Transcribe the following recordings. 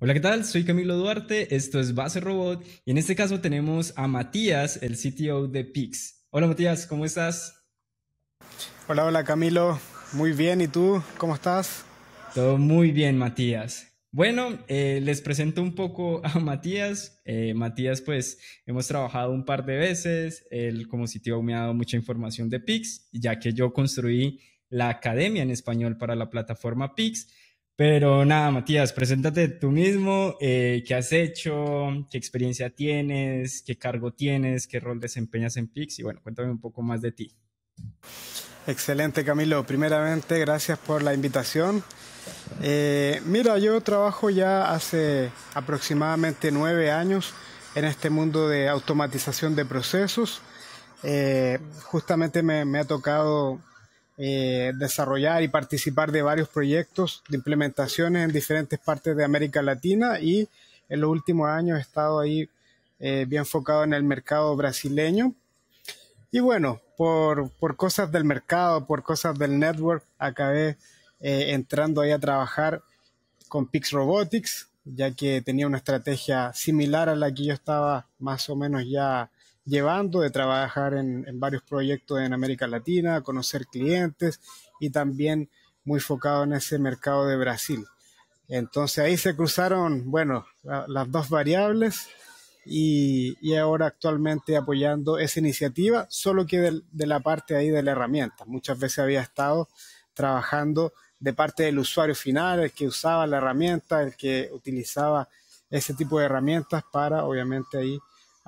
Hola, ¿qué tal? Soy Camilo Duarte, esto es Base Robot y en este caso tenemos a Matías, el CTO de Pix. Hola Matías, ¿cómo estás? Hola, hola Camilo, muy bien, ¿y tú? ¿Cómo estás? Todo muy bien, Matías. Bueno, eh, les presento un poco a Matías. Eh, Matías, pues hemos trabajado un par de veces, él como CTO me ha dado mucha información de Pix, ya que yo construí la academia en español para la plataforma Pix pero nada, Matías, preséntate tú mismo, eh, qué has hecho, qué experiencia tienes, qué cargo tienes, qué rol desempeñas en PIX y bueno, cuéntame un poco más de ti. Excelente, Camilo. Primeramente, gracias por la invitación. Eh, mira, yo trabajo ya hace aproximadamente nueve años en este mundo de automatización de procesos. Eh, justamente me, ha tocado eh, desarrollar y participar de varios proyectos de implementaciones en diferentes partes de América Latina y en los últimos años he estado ahí eh, bien enfocado en el mercado brasileño. Y bueno, por, cosas del mercado, por cosas del network, acabé eh, entrando ahí a trabajar con Pix Robotics, ya que tenía una estrategia similar a la que yo estaba más o menos ya llevando de trabajar en, varios proyectos en América Latina, conocer clientes y también muy focado en ese mercado de Brasil. Entonces ahí se cruzaron, bueno, las dos variables y, ahora actualmente apoyando esa iniciativa, solo que de, la parte ahí de la herramienta. Muchas veces había estado trabajando de parte del usuario final, el que usaba la herramienta, el que utilizaba ese tipo de herramientas para obviamente ahí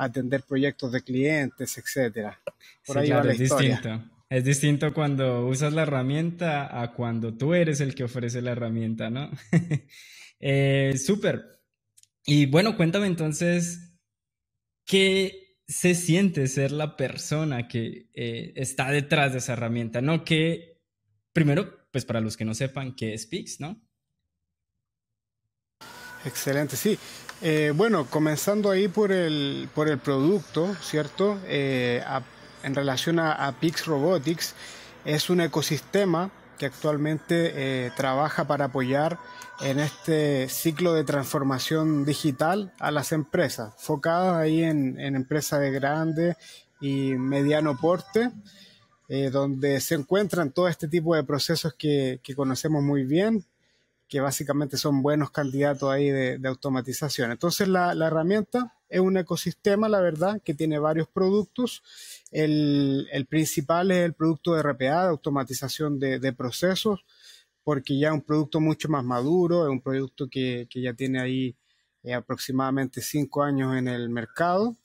atender proyectos de clientes, etcétera. Por ahí va la es Distinto. Es distinto cuando usas la herramienta a cuando tú eres el que ofrece la herramienta, ¿no? Eh, súper. Y bueno, cuéntame entonces, ¿qué se siente ser la persona que eh, está detrás de esa herramienta? ¿No? Que, primero, pues para los que no sepan, ¿qué es Pix, no? Excelente, sí. Eh, bueno, comenzando ahí por el, por el producto, ¿cierto? Eh, en relación a, Pix Robotics, es un ecosistema que actualmente eh, trabaja para apoyar en este ciclo de transformación digital a las empresas, focadas ahí en, empresas de grande y mediano porte, donde se encuentran todo este tipo de procesos que, que conocemos muy bien, que básicamente son buenos candidatos ahí de, automatización. Entonces la, herramienta es un ecosistema, la verdad, que tiene varios productos. El, principal es el producto de RPA, de automatización de, procesos, porque ya es un producto mucho más maduro, es un producto que, ya tiene ahí eh, aproximadamente cinco años en el mercado.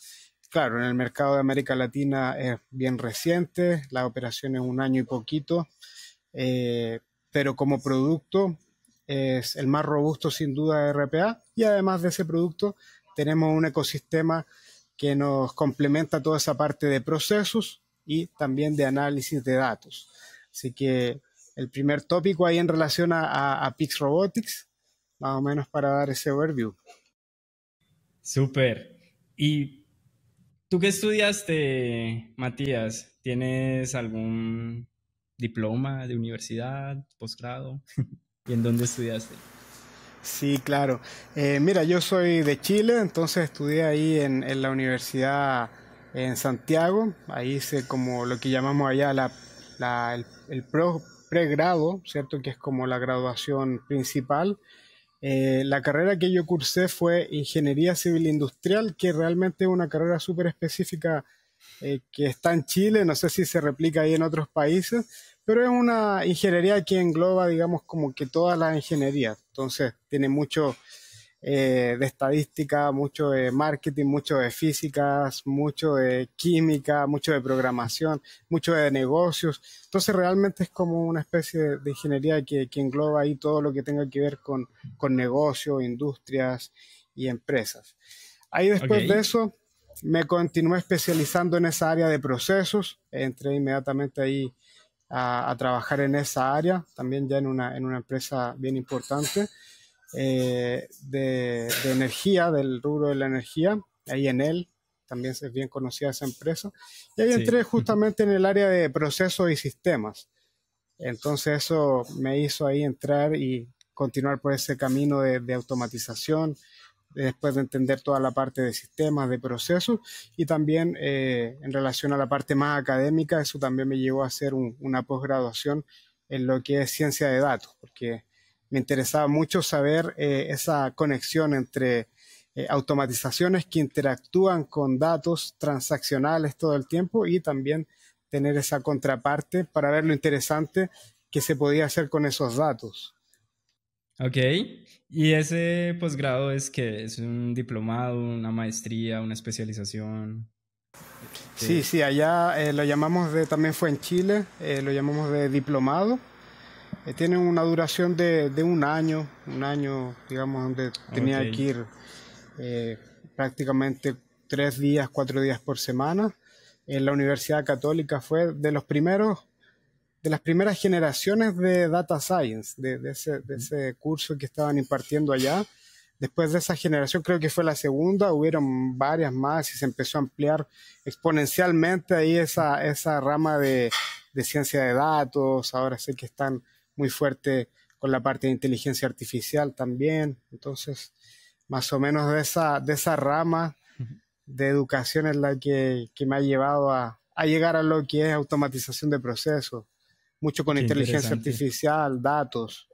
Claro, en el mercado de América Latina es bien reciente, la operación es un año y poquito, eh, pero como producto es el más robusto sin duda de RPA y además de ese producto tenemos un ecosistema que nos complementa toda esa parte de procesos y también de análisis de datos. Así que el primer tópico ahí en relación a, Pix Robotics, más o menos para dar ese overview. super ¿Y tú qué estudiaste, Matías? ¿Tienes algún diploma de universidad, posgrado? y en dónde estudiaste? Sí, claro. Eh, mira, yo soy de Chile, entonces estudié ahí en, la universidad en Santiago. Ahí hice como lo que llamamos allá la, el, pregrado, ¿cierto? Que es como la graduación principal. Eh, la carrera que yo cursé fue Ingeniería Civil Industrial, que realmente es una carrera súper específica eh, que está en Chile, no sé si se replica ahí en otros países, pero es una ingeniería que engloba, digamos, como que toda la ingeniería. Entonces, tiene mucho eh, de estadística, mucho de marketing, mucho de físicas, mucho de química, mucho de programación, mucho de negocios. Entonces, realmente es como una especie de, ingeniería que, engloba ahí todo lo que tenga que ver con, con negocios, industrias y empresas. Ahí después de eso me continué especializando en esa área de procesos, entré inmediatamente ahí a, trabajar en esa área, también ya en una, en una empresa bien importante eh, de, energía, del rubro de la energía, ahí en él, también es bien conocida esa empresa. Y ahí entré justamente en el área de procesos y sistemas. Entonces eso me hizo ahí entrar y continuar por ese camino de, de automatización, después de entender toda la parte de sistemas, de procesos, y también eh, en relación a la parte más académica, eso también me llevó a hacer una posgraduación en lo que es ciencia de datos, porque me interesaba mucho saber eh, esa conexión entre eh, automatizaciones que interactúan con datos transaccionales todo el tiempo y también tener esa contraparte para ver lo interesante que se podía hacer con esos datos. Ok, y ese posgrado es que es un diplomado, una maestría, una especialización. Sí, sí, allá eh, lo llamamos de, también fue en Chile, eh, lo llamamos de diplomado. Eh, tiene una duración de, un año, un año, digamos, donde tenía que ir prácticamente tres días, cuatro días por semana. En la Universidad Católica fue de los primeros de las primeras generaciones de Data Science, de, ese, curso que estaban impartiendo allá. Después de esa generación, creo que fue la segunda, hubieron varias más y se empezó a ampliar exponencialmente ahí esa, esa rama de, ciencia de datos. Ahora sé que están muy fuertes con la parte de inteligencia artificial también. Entonces, más o menos de esa, de esa rama de educación es la que, me ha llevado a llegar a lo que es automatización de procesos mucho con inteligencia artificial, datos.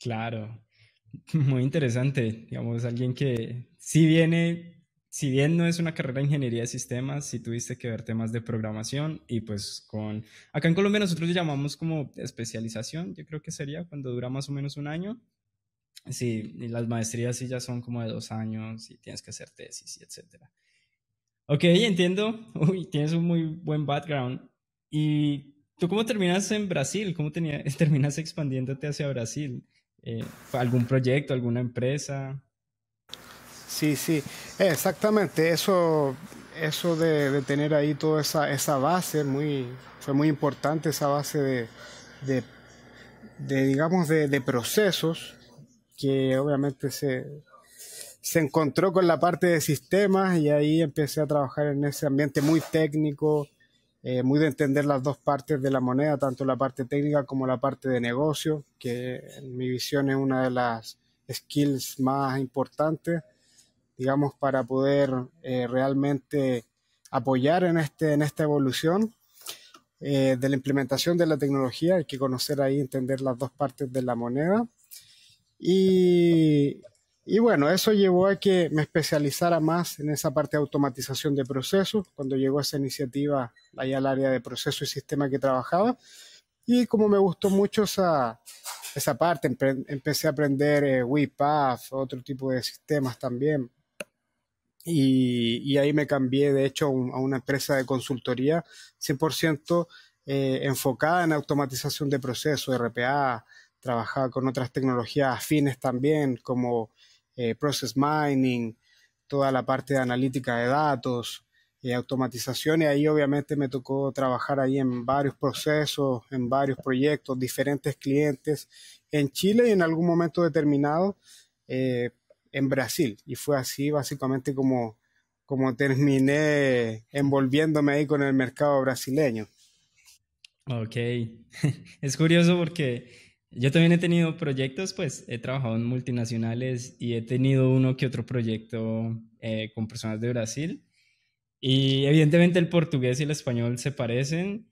Claro, muy interesante. Digamos, alguien que si viene, si bien no es una carrera de ingeniería de sistemas, si tuviste que ver temas de programación y pues con, acá en Colombia nosotros llamamos como especialización, yo creo que sería cuando dura más o menos un año. Sí, y las maestrías sí ya son como de dos años y tienes que hacer tesis y etcétera. Ok, entiendo. Uy, tienes un muy buen background. ¿Y ¿Tú cómo terminas en Brasil? ¿Cómo tenía, expandiéndote hacia Brasil? Eh, ¿Algún proyecto, alguna empresa? Sí, sí, exactamente. Eso, eso de, tener ahí toda esa, base, fue muy importante esa base de, digamos, de, procesos que obviamente se, se encontró con la parte de sistemas y ahí empecé a trabajar en ese ambiente muy técnico, eh, muy de entender las dos partes de la moneda, tanto la parte técnica como la parte de negocio, que en mi visión es una de las skills más importantes, digamos, para poder eh, realmente apoyar en, este, en esta evolución eh, de la implementación de la tecnología. Hay que conocer ahí, entender las dos partes de la moneda. Y, y bueno, eso llevó a que me especializara más en esa parte de automatización de procesos, cuando llegó esa iniciativa allá al área de proceso y sistema que trabajaba. Y como me gustó mucho esa, esa parte, empecé a aprender eh, WePath, otro tipo de sistemas también. Y, ahí me cambié, de hecho, a una empresa de consultoría 100% eh, enfocada en automatización de procesos, RPA, trabajaba con otras tecnologías afines también, como eh, process mining, toda la parte de analítica de datos, y automatización, y ahí obviamente me tocó trabajar ahí en varios procesos, en varios proyectos, diferentes clientes en Chile y en algún momento determinado eh, en Brasil. Y fue así básicamente como, como terminé envolviéndome ahí con el mercado brasileño. Ok, es curioso porque yo también he tenido proyectos, pues he trabajado en multinacionales y he tenido uno que otro proyecto eh, con personas de Brasil. Y evidentemente el portugués y el español se parecen,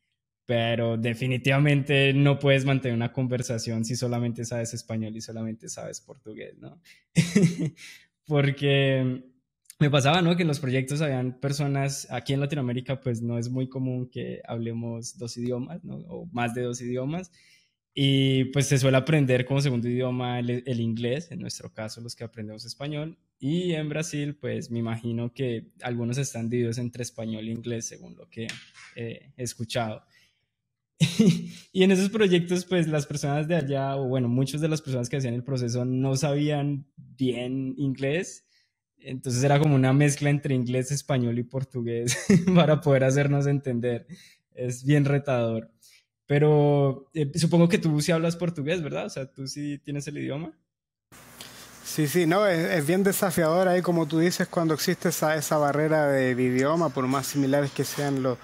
pero definitivamente no puedes mantener una conversación si solamente sabes español y solamente sabes portugués, ¿no? Porque me pasaba, ¿no? Que en los proyectos habían personas, aquí en Latinoamérica pues no es muy común que hablemos dos idiomas, ¿no? O más de dos idiomas. Y pues se suele aprender como segundo idioma el, inglés, en nuestro caso los que aprendemos español. Y en Brasil, pues me imagino que algunos están divididos entre español e inglés, según lo que eh, he escuchado. y en esos proyectos, pues las personas de allá, o bueno, muchas de las personas que hacían el proceso no sabían bien inglés. Entonces era como una mezcla entre inglés, español y portugués para poder hacernos entender. Es bien retador. Pero eh, supongo que tú sí hablas portugués, ¿verdad? O sea, tú sí tienes el idioma. Sí, sí, no, es, bien desafiador ahí, como tú dices, cuando existe esa, esa barrera de, idioma, por más similares que sean los,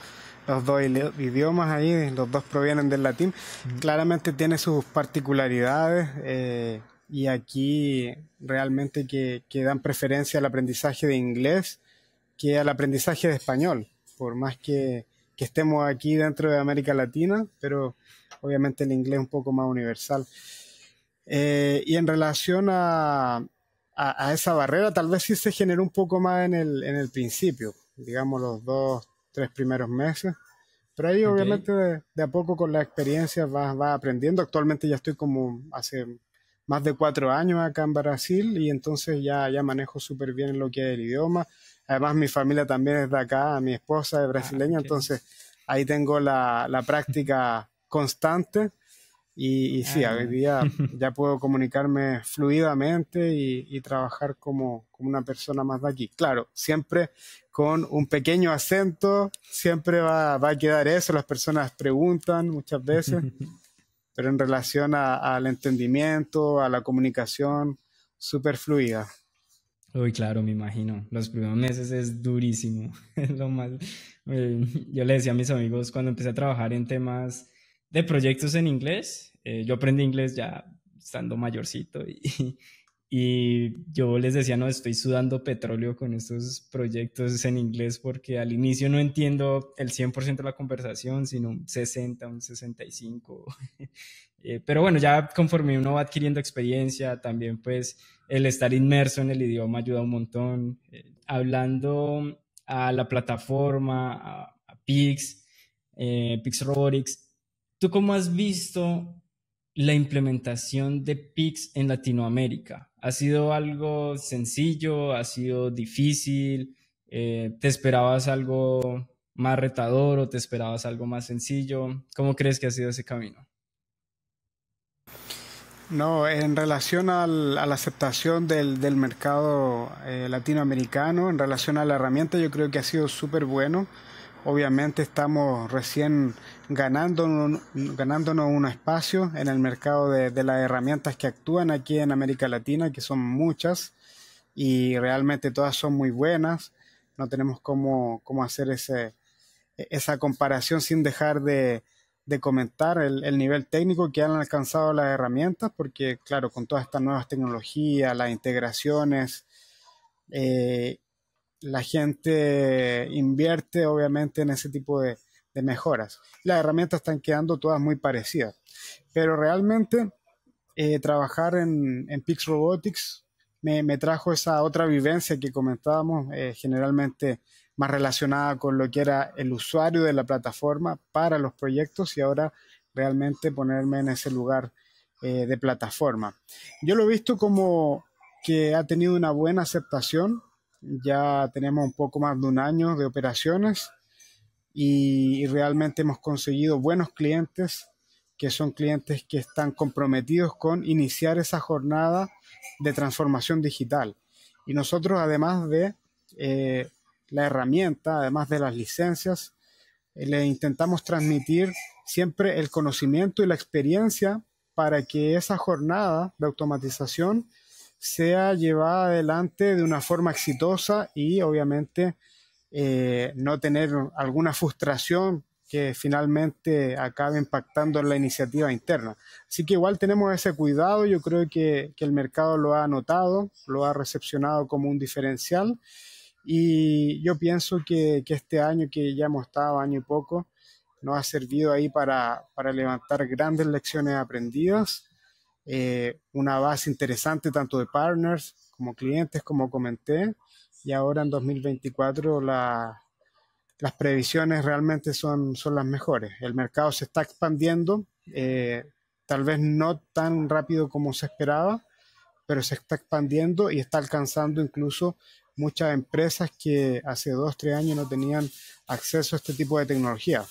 dos idiomas ahí, los dos provienen del latín, claramente tiene sus particularidades eh, y aquí realmente que, que, dan preferencia al aprendizaje de inglés que al aprendizaje de español, por más que que estemos aquí dentro de América Latina, pero obviamente el inglés es un poco más universal. Eh, y en relación a, esa barrera, tal vez sí se generó un poco más en el, principio, digamos los dos, tres primeros meses. Pero ahí obviamente de, a poco con la experiencia vas, aprendiendo. Actualmente ya estoy como hace más de cuatro años acá en Brasil y entonces ya, ya manejo súper bien lo que es el idioma. Además, mi familia también es de acá, mi esposa es ah, brasileña, entonces ahí tengo la, la práctica constante. Y, sí, ah. hoy día ya puedo comunicarme fluidamente y, trabajar como, como, una persona más de aquí. Claro, siempre con un pequeño acento, siempre va, va a quedar eso, las personas preguntan muchas veces, pero en relación al entendimiento, a la comunicación, súper fluida. Uy, claro, me imagino. Los primeros meses es durísimo. Es lo más. Eh, yo le decía a mis amigos cuando empecé a trabajar en temas de proyectos en inglés, eh, yo aprendí inglés ya estando mayorcito y, y yo les decía, no, estoy sudando petróleo con estos proyectos en inglés porque al inicio no entiendo el 100% de la conversación, sino un 60, un 65. Eh, pero bueno, ya conforme uno va adquiriendo experiencia, también pues el estar inmerso en el idioma ayuda un montón. hablando a la plataforma, a, Pix, eh, Pix Robotics, ¿tú cómo has visto la implementación de Pix en Latinoamérica? ¿Ha sido algo sencillo? ¿Ha sido difícil? Eh, ¿Te esperabas algo más retador o te esperabas algo más sencillo? ¿Cómo crees que ha sido ese camino? No, en relación al, a la aceptación del, del mercado eh, latinoamericano, en relación a la herramienta, yo creo que ha sido súper bueno. Obviamente estamos recién ganándonos, ganándonos un espacio en el mercado de, de, las herramientas que actúan aquí en América Latina, que son muchas y realmente todas son muy buenas. No tenemos cómo, cómo hacer ese, esa comparación sin dejar de, de comentar el, nivel técnico que han alcanzado las herramientas, porque claro, con todas estas nuevas tecnologías, las integraciones, eh, la gente invierte obviamente en ese tipo de, mejoras. Las herramientas están quedando todas muy parecidas, pero realmente eh, trabajar en, en Pix Robotics me, trajo esa otra vivencia que comentábamos. Eh, generalmente más relacionada con lo que era el usuario de la plataforma para los proyectos y ahora realmente ponerme en ese lugar eh, de plataforma. Yo lo he visto como que ha tenido una buena aceptación, ya tenemos un poco más de un año de operaciones y, realmente hemos conseguido buenos clientes que son clientes que están comprometidos con iniciar esa jornada de transformación digital. Y nosotros, además de eh, la herramienta, además de las licencias, le intentamos transmitir siempre el conocimiento y la experiencia para que esa jornada de automatización sea llevada adelante de una forma exitosa y obviamente eh, no tener alguna frustración que finalmente acabe impactando en la iniciativa interna. Así que igual tenemos ese cuidado, yo creo que, que el mercado lo ha notado, lo ha recepcionado como un diferencial y yo pienso que, este año que ya hemos estado, año y poco, nos ha servido ahí para, levantar grandes lecciones aprendidas, eh, una base interesante tanto de partners como clientes, como comenté, y ahora en 2024 las previsiones realmente son, son las mejores. El mercado se está expandiendo, eh, tal vez no tan rápido como se esperaba, pero se está expandiendo y está alcanzando incluso muchas empresas que hace dos, tres años no tenían acceso a este tipo de tecnología.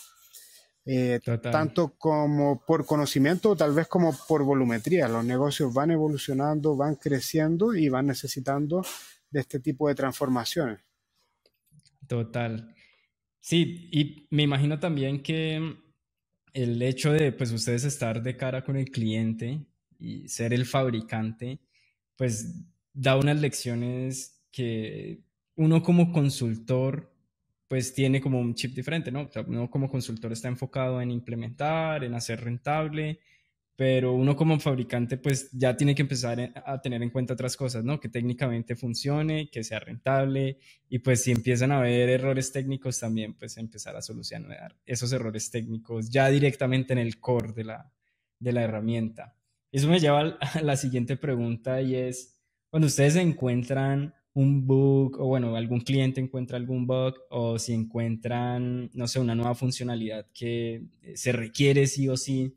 Eh, tanto como por conocimiento, tal vez como por volumetría. Los negocios van evolucionando, van creciendo y van necesitando de este tipo de transformaciones. Total. Sí, y me imagino también que el hecho de pues ustedes estar de cara con el cliente y ser el fabricante, pues da unas lecciones que uno como consultor pues tiene como un chip diferente, ¿no? O sea, uno como consultor está enfocado en implementar, en hacer rentable, pero uno como fabricante pues ya tiene que empezar a tener en cuenta otras cosas, ¿no? Que técnicamente funcione, que sea rentable y pues si empiezan a haber errores técnicos también pues empezar a solucionar esos errores técnicos ya directamente en el core de la, de la herramienta. Eso me lleva a la siguiente pregunta y es, cuando ustedes se encuentran un bug o bueno, algún cliente encuentra algún bug o si encuentran, no sé, una nueva funcionalidad que eh, se requiere sí o sí.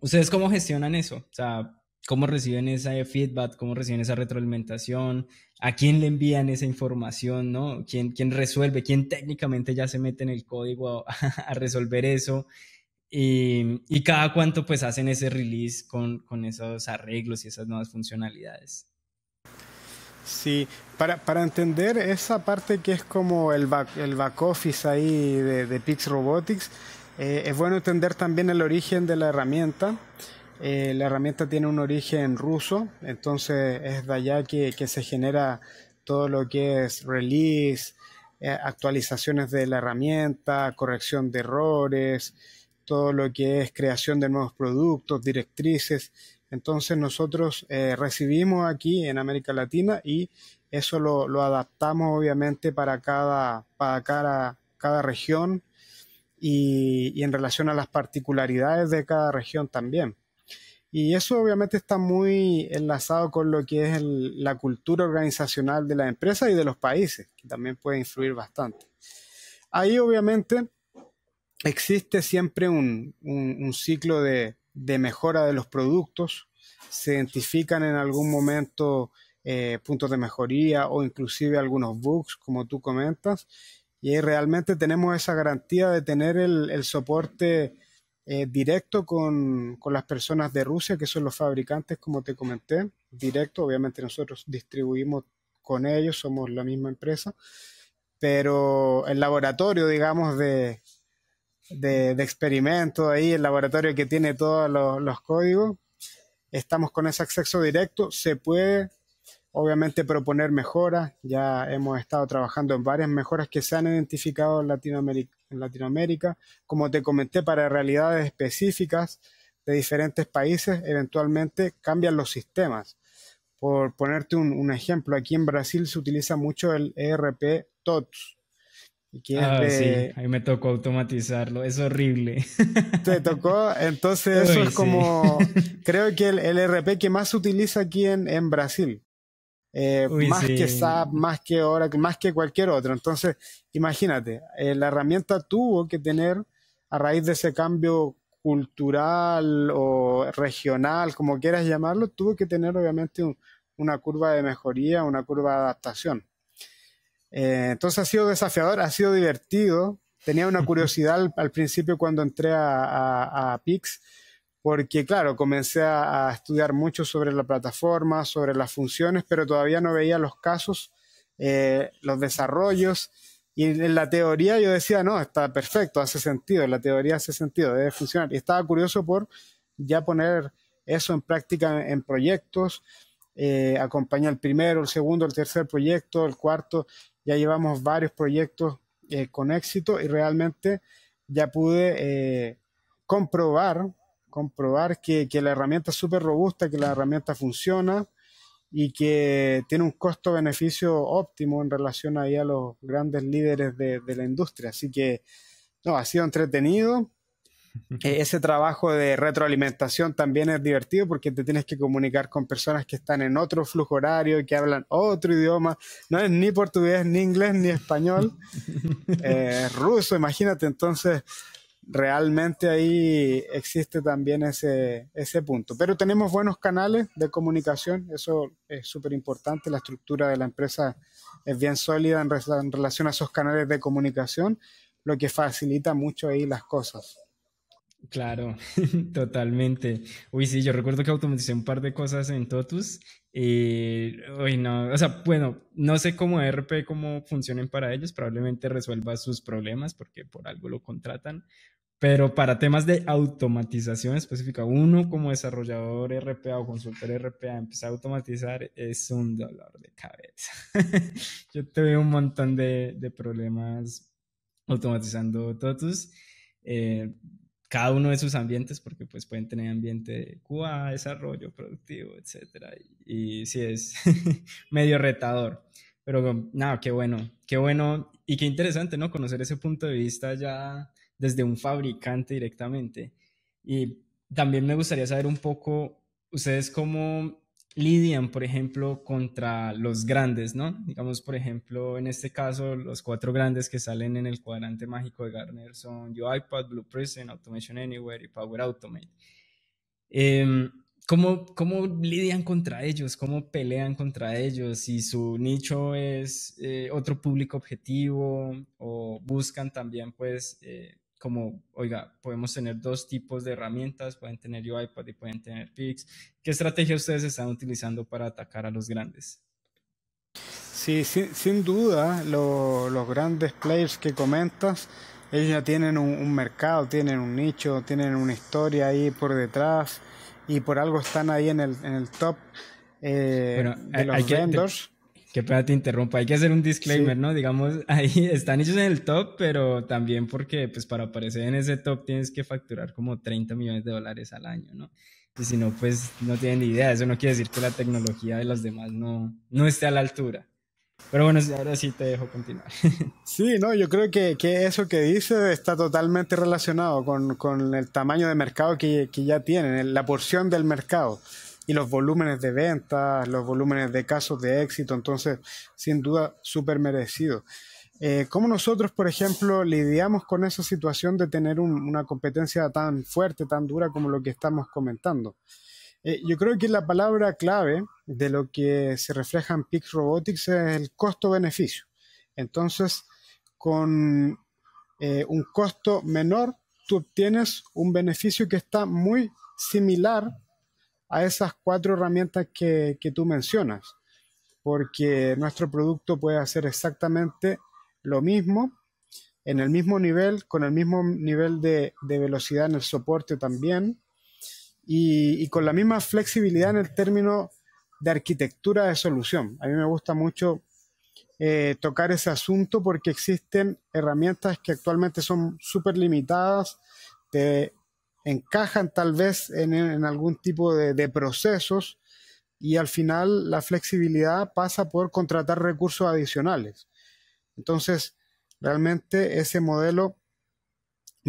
¿Ustedes cómo gestionan eso? O sea, ¿cómo reciben esa feedback? ¿Cómo reciben esa retroalimentación? ¿A quién le envían esa información? ¿no? ¿Quién, quién resuelve? ¿Quién técnicamente ya se mete en el código a, resolver eso? Y, cada cuánto pues hacen ese release con, con esos arreglos y esas nuevas funcionalidades. Sí, para, para, entender esa parte que es como el back, office ahí de, Pix Robotics, eh, es bueno entender también el origen de la herramienta. Eh, la herramienta tiene un origen ruso, entonces es de allá que, se genera todo lo que es release, eh, actualizaciones de la herramienta, corrección de errores, todo lo que es creación de nuevos productos, directrices. Entonces nosotros eh, recibimos aquí en América Latina y eso lo, adaptamos obviamente para cada, para cada región y, en relación a las particularidades de cada región también. Y eso obviamente está muy enlazado con lo que es la cultura organizacional de la empresa y de los países, que también puede influir bastante. Ahí obviamente existe siempre un ciclo de, de mejora de los productos, se identifican en algún momento eh, puntos de mejoría o inclusive algunos bugs, como tú comentas, y realmente tenemos esa garantía de tener el, soporte eh, directo con, las personas de Rusia, que son los fabricantes, como te comenté, directo, obviamente nosotros distribuimos con ellos, somos la misma empresa, pero el laboratorio, digamos, de, de, experimentos ahí, el laboratorio que tiene todos los, códigos. Estamos con ese acceso directo, se puede obviamente proponer mejoras. Ya hemos estado trabajando en varias mejoras que se han identificado en Latinoamérica, en Latinoamérica, como te comenté, para realidades específicas de diferentes países, eventualmente cambian los sistemas. Por ponerte un, un ejemplo, aquí en Brasil se utiliza mucho el ERP TOTS, Ah, sí, ahí me tocó automatizarlo, es horrible. Te tocó, entonces eso es como, creo que el, RP que más se utiliza aquí en, Brasil, eh, más que SAP, más que Oracle, más que cualquier otro. Entonces, imagínate, eh, la herramienta tuvo que tener, a raíz de ese cambio cultural o regional, como quieras llamarlo, tuvo que tener obviamente una curva de mejoría, una curva de adaptación. Eh, entonces ha sido desafiador, ha sido divertido. Tenía una curiosidad al, principio cuando entré a, Pix, porque claro, comencé a, estudiar mucho sobre la plataforma, sobre las funciones, pero todavía no veía los casos, eh, los desarrollos. Y en la teoría yo decía, no, está perfecto, hace sentido, la teoría hace sentido, debe funcionar. Y estaba curioso por ya poner eso en práctica en, proyectos, eh, acompañar el primero, el segundo, el tercer proyecto, el cuarto ya llevamos varios proyectos eh, con éxito y realmente ya pude eh, comprobar, comprobar que, la herramienta es súper robusta, que la herramienta funciona y que tiene un costo-beneficio óptimo en relación ahí a los grandes líderes de, de la industria. Así que, no, ha sido entretenido, e-, ese trabajo de retroalimentación también es divertido porque te tienes que comunicar con personas que están en otro flujo horario, y que hablan otro idioma. No es ni portugués, ni inglés, ni español. Eh, es ruso, imagínate. Entonces, realmente ahí existe también ese, punto. Pero tenemos buenos canales de comunicación. Eso es súper importante. La estructura de la empresa es bien sólida en relación a esos canales de comunicación, lo que facilita mucho ahí las cosas. Claro, totalmente. Uy, sí, yo recuerdo que automaticé un par de cosas en Totus. Y, uy, no, o sea, bueno, no sé cómo RP, cómo funcionen para ellos, probablemente resuelva sus problemas porque por algo lo contratan. Pero para temas de automatización específica, uno como desarrollador RPA o consultor RPA empezar a automatizar es un dolor de cabeza. yo tuve un montón de, de problemas automatizando Totus. Eh, cada uno de sus ambientes, porque pues pueden tener ambiente de Cuba, desarrollo productivo, etcétera, y, sí es medio retador, pero nada, qué bueno, qué bueno y qué interesante, ¿no? Conocer ese punto de vista ya desde un fabricante directamente. Y también me gustaría saber un poco, ustedes cómo lidian, por ejemplo, contra los grandes, ¿no? Digamos, por ejemplo, en este caso, los cuatro grandes que salen en el cuadrante mágico de garner son UiPath, Blue Automation Anywhere y Power Automate. Em, ¿cómo, lidian contra ellos? ¿Cómo pelean contra ellos? Si su nicho es eh, otro público objetivo o buscan también, pues, eh, como, oiga, podemos tener dos tipos de herramientas, pueden tener Ipad y pueden tener Pix. ¿Qué estrategia ustedes están utilizando para atacar a los grandes? Sí, sin, duda, los grandes players que comentas, ellos ya tienen un, mercado, tienen un nicho, tienen una historia ahí por detrás y por algo están ahí en el, en el top eh, de los vendors. Qué pena te interrumpo, hay que hacer un disclaimer, ¿no? Digamos, ahí están ellos en el top, pero también porque pues para aparecer en ese top tienes que facturar como 30 millones de dólares al año, ¿no? Y si no, pues no tienen ni idea, eso no quiere decir que la tecnología de los demás no, no esté a la altura. Pero bueno, ahora sí te dejo continuar. Sí, no, yo creo que, que eso que dice está totalmente relacionado con, con el tamaño de mercado que, que ya tienen, la porción del mercado y los volúmenes de ventas, los volúmenes de casos de éxito, entonces sin duda súper merecido. Eh, ¿Cómo nosotros, por ejemplo, lidiamos con esa situación de tener una competencia tan fuerte, tan dura como lo que estamos comentando? Eh, yo creo que la palabra clave de lo que se refleja en Pix Robotics es el costo-beneficio. Entonces, con eh, un costo menor, tú obtienes un beneficio que está muy similar a esas cuatro herramientas que, tú mencionas, porque nuestro producto puede hacer exactamente lo mismo, en el mismo nivel, con el mismo nivel de, velocidad en el soporte también, y, con la misma flexibilidad en el término de arquitectura de solución. A mí me gusta mucho eh, tocar ese asunto porque existen herramientas que actualmente son súper limitadas, de encajan tal vez en, algún tipo de, procesos y al final la flexibilidad pasa por contratar recursos adicionales. Entonces, realmente ese modelo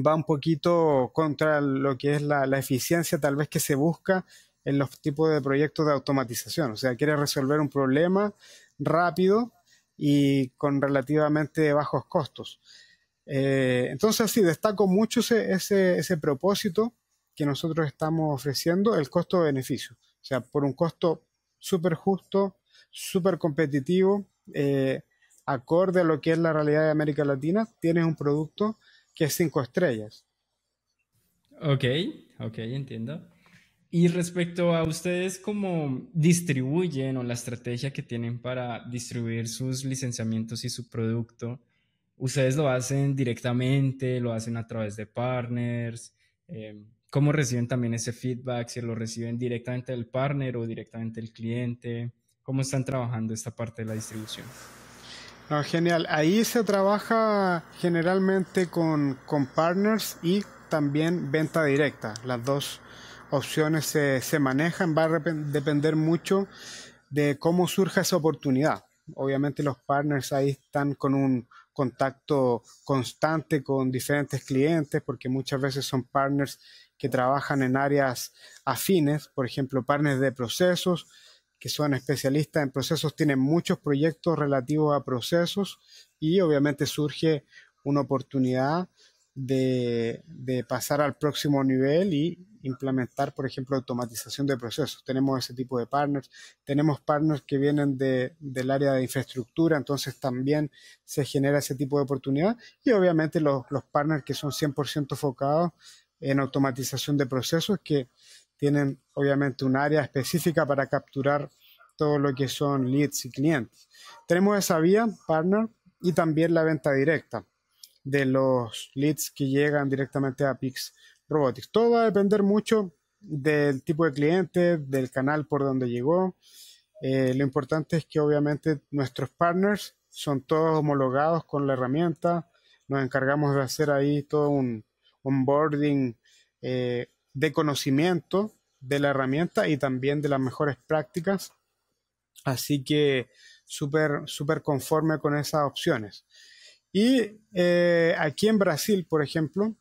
va un poquito contra lo que es la, la eficiencia tal vez que se busca en los tipos de proyectos de automatización. O sea, quiere resolver un problema rápido y con relativamente bajos costos. Eh, entonces, sí, destaco mucho ese, propósito que nosotros estamos ofreciendo, el costo-beneficio. O sea, por un costo súper justo, súper competitivo, eh, acorde a lo que es la realidad de América Latina, tienes un producto que es cinco estrellas. Ok, ok, entiendo. Y respecto a ustedes, ¿cómo distribuyen o la estrategia que tienen para distribuir sus licenciamientos y su producto? ¿Ustedes lo hacen directamente? ¿Lo hacen a través de partners? Em, ¿Cómo reciben también ese feedback? ¿Si lo reciben directamente del partner o directamente del cliente? ¿Cómo están trabajando esta parte de la distribución? Ah, genial. Ahí se trabaja generalmente con, partners y también venta directa. Las dos opciones se, se manejan. Va a depender mucho de cómo surja esa oportunidad. Obviamente los partners ahí están con un contacto constante con diferentes clientes, porque muchas veces son partners que trabajan en áreas afines, por ejemplo, partners de procesos, que son especialistas en procesos, tienen muchos proyectos relativos a procesos y obviamente surge una oportunidad de, de pasar al próximo nivel y implementar, por ejemplo, automatización de procesos. Tenemos ese tipo de partners, tenemos partners que vienen de, del área de infraestructura, entonces también se genera ese tipo de oportunidad y obviamente los, los partners que son 100% focados en automatización de procesos que tienen obviamente un área específica para capturar todo lo que son leads y clientes. Tenemos esa vía, partner, y también la venta directa de los leads que llegan directamente a Pix Robotics. Todo va a depender mucho del tipo de cliente, del canal por donde llegó. Eh, lo importante es que obviamente nuestros partners son todos homologados con la herramienta. Nos encargamos de hacer ahí todo un onboarding eh, de conocimiento de la herramienta y también de las mejores prácticas. Así que súper, súper conforme con esas opciones. Y eh, aquí en Brasil, por ejemplo,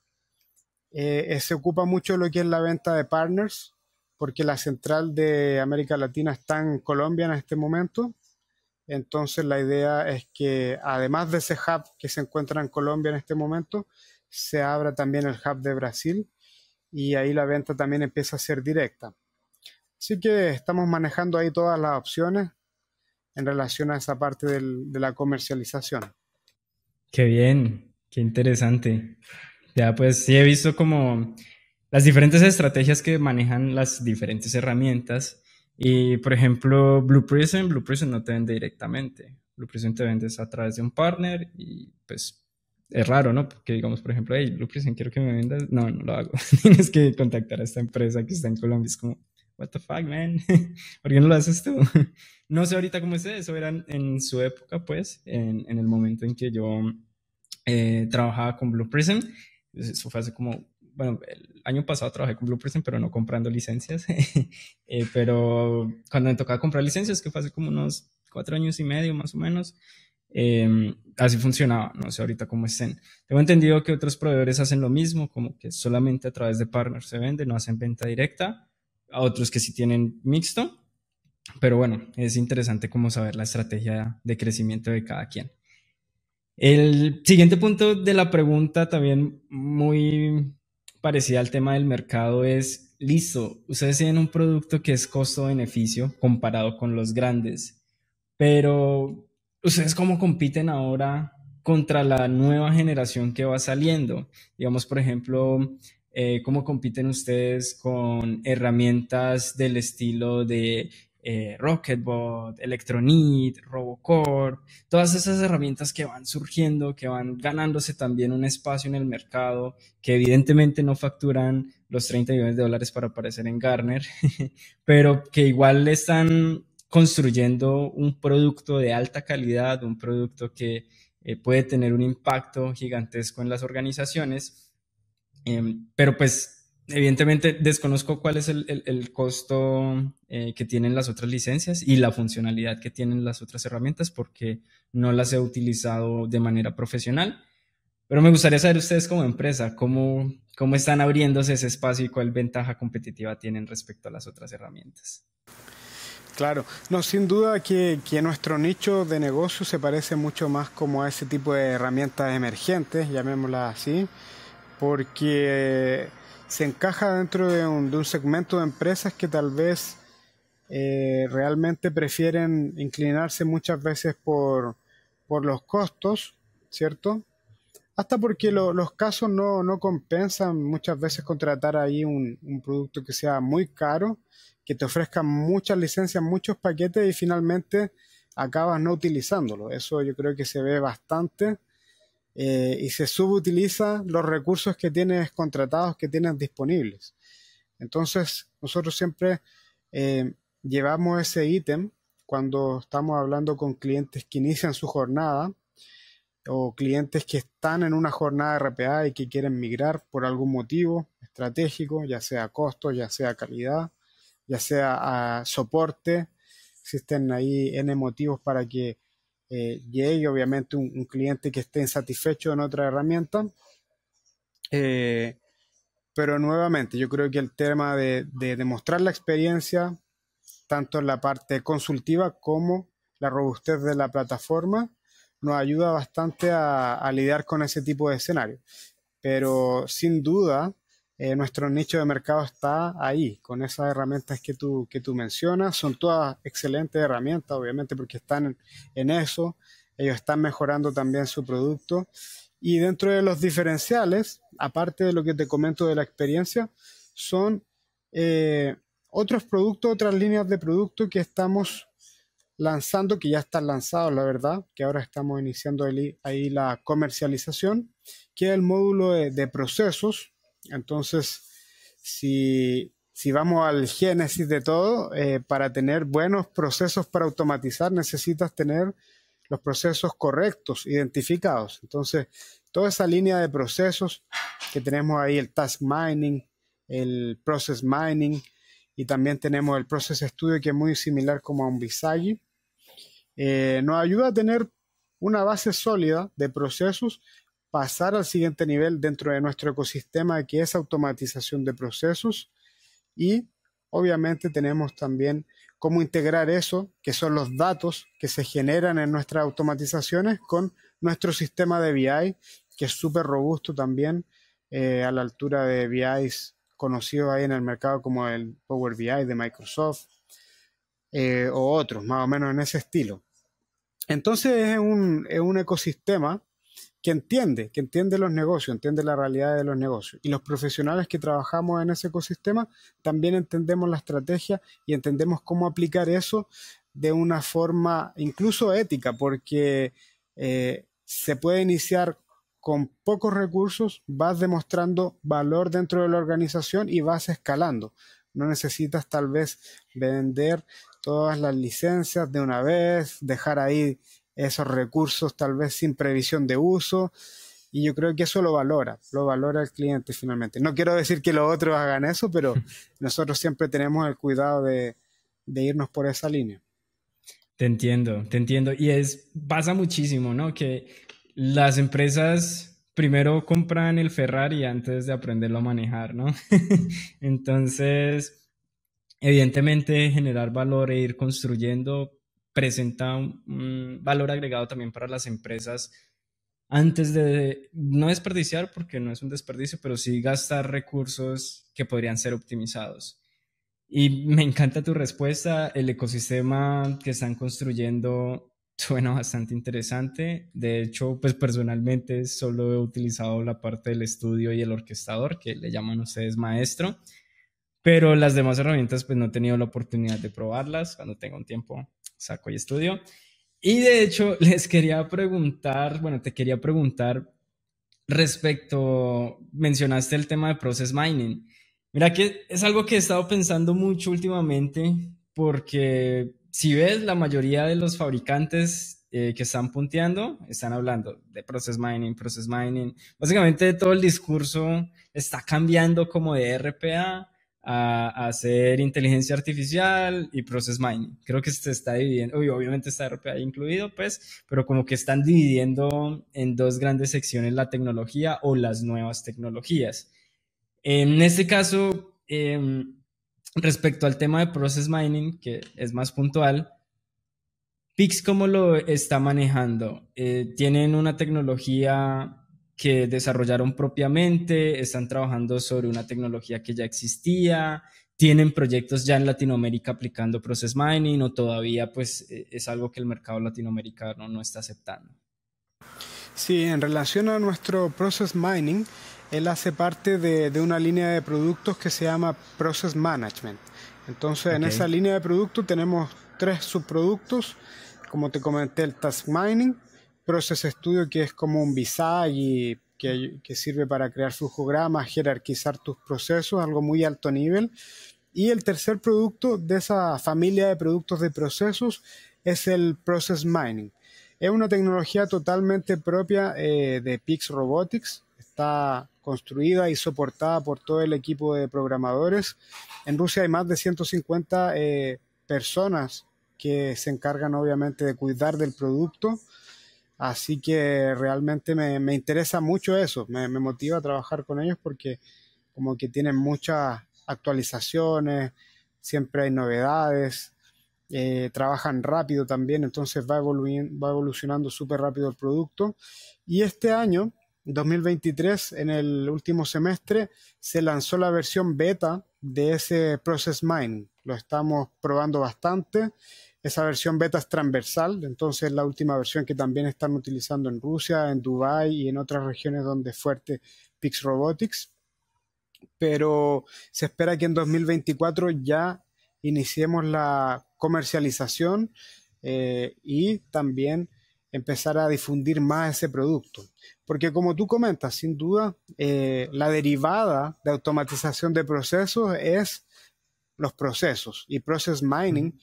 eh, eh, se ocupa mucho lo que es la venta de partners, porque la central de América Latina está en Colombia en este momento. Entonces la idea es que además de ese hub que se encuentra en Colombia en este momento, se abra también el hub de Brasil y ahí la venta también empieza a ser directa. Así que estamos manejando ahí todas las opciones en relación a esa parte de la comercialización. Qué bien, qué interesante. Ya, pues sí he visto como las diferentes estrategias que manejan las diferentes herramientas. Y, por ejemplo, Blue Prism, Blue Prism no te vende directamente. Blue Prism te vendes a través de un partner y, pues, es raro, ¿no? Porque digamos, por ejemplo, hey, Blue Prism, quiero que me vendas. No, no lo hago. Tienes que contactar a esta empresa que está en Colombia. Es como, what the fuck, man? ¿Por qué no lo haces tú? no sé ahorita cómo es eso. Era en su época, pues, en, el momento en que yo eh, trabajaba con Blue Prism. Eso fue hace como, bueno, el año pasado trabajé con Blue pero no comprando licencias. Eh, pero cuando me tocaba comprar licencias, que fue hace como unos cuatro años y medio más o menos, em, así funcionaba. No sé ahorita cómo estén. Tengo entendido que otros proveedores hacen lo mismo, como que solamente a través de partners se vende, no hacen venta directa. A otros que sí tienen mixto. Pero bueno, es interesante como saber la estrategia de crecimiento de cada quien. El siguiente punto de la pregunta, también muy parecida al tema del mercado, es, listo, ustedes tienen un producto que es costo-beneficio comparado con los grandes, pero ustedes cómo compiten ahora contra la nueva generación que va saliendo. Digamos, por ejemplo, eh, cómo compiten ustedes con herramientas del estilo de eh, Rocketbot, Electronit, Robocorp, todas esas herramientas que van surgiendo, que van ganándose también un espacio en el mercado, que evidentemente no facturan los 30 millones de dólares para aparecer en Garner, pero que igual le están construyendo un producto de alta calidad, un producto que eh, puede tener un impacto gigantesco en las organizaciones, em, pero pues evidentemente desconozco cuál es el, el, costo eh, que tienen las otras licencias y la funcionalidad que tienen las otras herramientas porque no las he utilizado de manera profesional. Pero me gustaría saber ustedes como empresa, cómo, cómo están abriéndose ese espacio y cuál ventaja competitiva tienen respecto a las otras herramientas. Claro, no, sin duda que, que, nuestro nicho de negocio se parece mucho más como a ese tipo de herramientas emergentes, llamémosla así, porque se encaja dentro de un, de un segmento de empresas que tal vez eh, realmente prefieren inclinarse muchas veces por, los costos, ¿cierto? Hasta porque los casos no, compensan muchas veces contratar ahí un, un, producto que sea muy caro, que te ofrezca muchas licencias, muchos paquetes y finalmente acabas no utilizándolo. Eso yo creo que se ve bastante eh, y se subutiliza los recursos que tienes contratados, que tienes disponibles. Entonces, nosotros siempre eh, llevamos ese ítem cuando estamos hablando con clientes que inician su jornada o clientes que están en una jornada RPA y que quieren migrar por algún motivo estratégico, ya sea costo, ya sea calidad, ya sea a ah, soporte. Existen ahí N motivos para que eh, y obviamente un, cliente que esté insatisfecho en otra herramienta. Eh, pero nuevamente, yo creo que el tema de, demostrar la experiencia, tanto en la parte consultiva como la robustez de la plataforma, nos ayuda bastante a, a lidiar con ese tipo de escenario. Pero sin duda, eh, nuestro nicho de mercado está ahí, con esas herramientas que tú, que tú mencionas. Son todas excelentes herramientas, obviamente, porque están en eso. Ellos están mejorando también su producto. Y dentro de los diferenciales, aparte de lo que te comento de la experiencia, son eh, otros productos, otras líneas de producto que estamos lanzando, que ya están lanzados, la verdad, que ahora estamos iniciando ahí la comercialización, que es el módulo de procesos, entonces, si, vamos al génesis de todo, eh, para tener buenos procesos para automatizar necesitas tener los procesos correctos, identificados. Entonces, toda esa línea de procesos que tenemos ahí, el task mining, el process mining, y también tenemos el process studio que es muy similar como a un Visaggi, eh, nos ayuda a tener una base sólida de procesos pasar al siguiente nivel dentro de nuestro ecosistema que es automatización de procesos y obviamente tenemos también cómo integrar eso, que son los datos que se generan en nuestras automatizaciones con nuestro sistema de BI, que es súper robusto también eh, a la altura de BIs conocidos ahí en el mercado como el Power BI de Microsoft eh, o otros, más o menos en ese estilo. Entonces es un, es un ecosistema que entiende, que entiende los negocios, entiende la realidad de los negocios. Y los profesionales que trabajamos en ese ecosistema también entendemos la estrategia y entendemos cómo aplicar eso de una forma incluso ética, porque eh, se puede iniciar con pocos recursos, vas demostrando valor dentro de la organización y vas escalando. No necesitas tal vez vender todas las licencias de una vez, dejar ahí esos recursos tal vez sin previsión de uso. Y yo creo que eso lo valora, lo valora el cliente finalmente. No quiero decir que los otros hagan eso, pero nosotros siempre tenemos el cuidado de, irnos por esa línea. Te entiendo, te entiendo. Y es, pasa muchísimo, ¿no? Que las empresas primero compran el Ferrari antes de aprenderlo a manejar, ¿no? Entonces, evidentemente generar valor e ir construyendo presenta un, valor agregado también para las empresas antes de no desperdiciar, porque no es un desperdicio, pero sí gastar recursos que podrían ser optimizados. Y me encanta tu respuesta, el ecosistema que están construyendo suena bastante interesante. De hecho, pues personalmente solo he utilizado la parte del estudio y el orquestador, que le llaman ustedes maestro, pero las demás herramientas pues no he tenido la oportunidad de probarlas. Cuando tenga un tiempo saco y estudio. Y de hecho, les quería preguntar, bueno, te quería preguntar respecto, mencionaste el tema de Process Mining. Mira que es algo que he estado pensando mucho últimamente porque si ves, la mayoría de los fabricantes eh, que están punteando están hablando de Process Mining, Process Mining. Básicamente todo el discurso está cambiando como de RPA a, hacer inteligencia artificial y process mining. Creo que se está dividiendo, obviamente está RPA incluido, pues, pero como que están dividiendo en dos grandes secciones la tecnología o las nuevas tecnologías. En este caso, em, respecto al tema de process mining, que es más puntual, Pix, ¿cómo lo está manejando? Eh, ¿Tienen una tecnología que desarrollaron propiamente, están trabajando sobre una tecnología que ya existía, tienen proyectos ya en Latinoamérica aplicando Process Mining o todavía pues e, es algo que el mercado latinoamericano no está aceptando. Sí, en relación a nuestro Process Mining, él hace parte de, de una línea de productos que se llama Process Management. Entonces, en esa línea de producto tenemos tres subproductos, como te comenté, el Task Mining, Process Studio, que es como un visage que, que sirve para crear flujogramas, jerarquizar tus procesos, algo muy alto nivel. Y el tercer producto de esa familia de productos de procesos es el Process Mining. Es una tecnología totalmente propia eh, de Pix Robotics. Está construida y soportada por todo el equipo de programadores. En Rusia hay más de 150 eh, personas que se encargan obviamente de cuidar del producto Así que realmente me, interesa mucho eso, me, motiva a trabajar con ellos porque como que tienen muchas actualizaciones, siempre hay novedades, eh, trabajan rápido también, entonces va, va evolucionando súper rápido el producto. Y este año, 2023, en el último semestre, se lanzó la versión beta de ese Process Mine. Lo estamos probando bastante esa versión beta es transversal, entonces la última versión que también están utilizando en Rusia, en Dubai y en otras regiones donde es fuerte Pix Robotics. Pero se espera que en 2024 ya iniciemos la comercialización eh, y también empezar a difundir más ese producto. Porque como tú comentas, sin duda, eh, la derivada de automatización de procesos es los procesos y process mining